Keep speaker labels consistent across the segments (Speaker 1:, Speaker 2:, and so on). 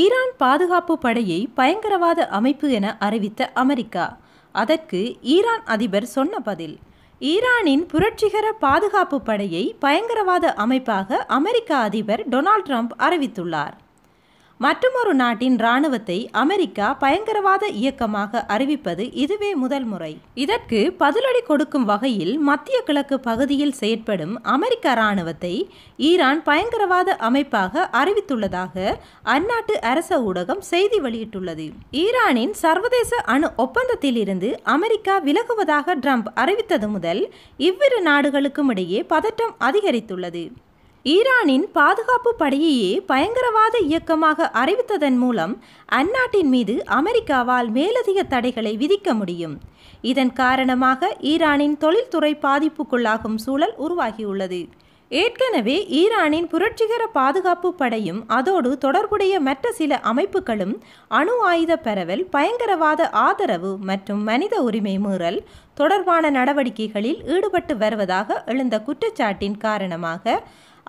Speaker 1: Iran பாதுகாப்பு படையை பயங்கரவாத அமைப்பு என அறிவித்த அமெரிக்கா அதற்கு ஈரான் அதிபர் சொன்ன பதில் ஈரானின் புரட்சிகர பாதுகாப்பு படையை பயங்கரவாத அமைப்பாக அமெரிக்க அதிபர் டொனால்ட் ட்ரம்ப் அறிவித்துள்ளார் மற்றுமொரு நாட்டின் இராணுவத்தை அமெரிக்கா பயங்கரவாத இயக்கமாக அறிவிப்பது இதுவே முதல் முறை இதற்கு பதிலடி கொடுக்கும் வகையில் மத்திய கிழக்கு பகுதியில் செயற்படும் அமெரிக்க இராணுவத்தை ஈரான் பயங்கரவாத அமைப்பாக அறிவித்துள்ளதாக அந்நாட்டு அரச ஊடகம் செய்தி வெளியிட்டுள்ளது ஈரானின் சர்வதேச அணு ஒப்பந்தத்திலிருந்து அமெரிக்கா விலகுவதாக ட்ரம்ப் அறிவித்தது முதல் இவ்விரு நாடுகளுக்கும் இடையே பதற்றம் அதிகரித்துள்ளது ஈரானின் பாதுகாப்பு படையையே பயங்கரவாத இயக்கமாக அறிவித்ததன் மூலம் அந்நாட்டின் மீது அமெரிக்காவால் மேலதிக தடைகளை விதிக்க முடியும் இதன் காரணமாக ஈரானின் தொழில்துறை பாதிப்புக்குள்ளாகும் சூழல் உருவாகியுள்ளது ஏற்கனவே ஈரானின் புரட்சிகர பாதுகாப்பு படையும் அதோடு தொடர்புடைய மற்ற சில அமைப்புகளும் அணு ஆயுத பரவல் பயங்கரவாத ஆதரவு மற்றும் மனித உரிமை மீறல் தொடர்பான நடவடிக்கைகளில் ஈடுபட்டு வருவதாக எழுந்த குற்றச்சாட்டின் காரணமாக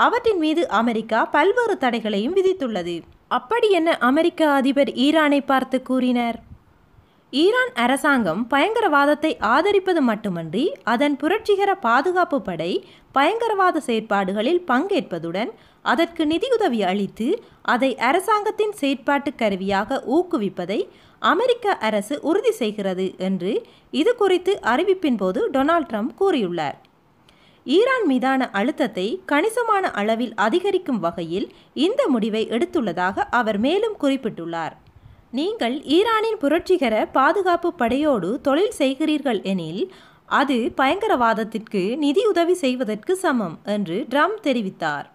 Speaker 1: அவற்றின் மீது அமெரிக்கா பல்வேறு தடைகளையும் விதித்துள்ளது அப்படி என்ன அமெரிக்க அதிபர் ஈரானை பார்த்து கூறினார் ஈரான் அரசாங்கம் பயங்கரவாதத்தை ஆதரிப்பது மட்டுமன்றி அதன் புரட்சிகர பாதுகாப்பு படை பயங்கரவாத செயற்பாடுகளில் பங்கேற்பதுடன் அதற்கு நிதியுதவி அளித்து அதை அரசாங்கத்தின் செயற்பாட்டு கருவியாக ஊக்குவிப்பதை அமெரிக்க அரசு உறுதி செய்கிறது என்று இது குறித்து அறிவிப்பின் போது டொனால்ட் ட்ரம்ப் கூறியுள்ளார் ஈரான் மீதான அழுத்தத்தை கணிசமான அளவில் அதிகரிக்கும் வகையில் இந்த முடிவை எடுத்துள்ளதாக அவர் மேலும் குறிப்பிட்டுள்ளார் நீங்கள் ஈரானின் புரட்சிகர பாதுகாப்பு படையோடு தொழில் செய்கிறீர்கள் எனில் அது பயங்கரவாதத்திற்கு நிதியுதவி செய்வதற்கு சமம் என்று ட்ரம்ப் தெரிவித்தார்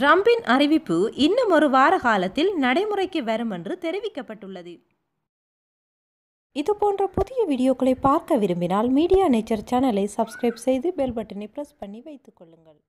Speaker 1: ட்ரம்பின் அறிவிப்பு இன்னும் ஒரு வார காலத்தில் நடைமுறைக்கு வரும் என்று தெரிவிக்கப்பட்டுள்ளது இது போன்ற புதிய வீடியோக்களை பார்க்க விரும்பினால் மீடியா நேச்சர் சேனலை சப்ஸ்கிரைப் செய்து பெல் பட்டனை ப்ரெஸ் பண்ணி வைத்துக்கொள்ளுங்கள்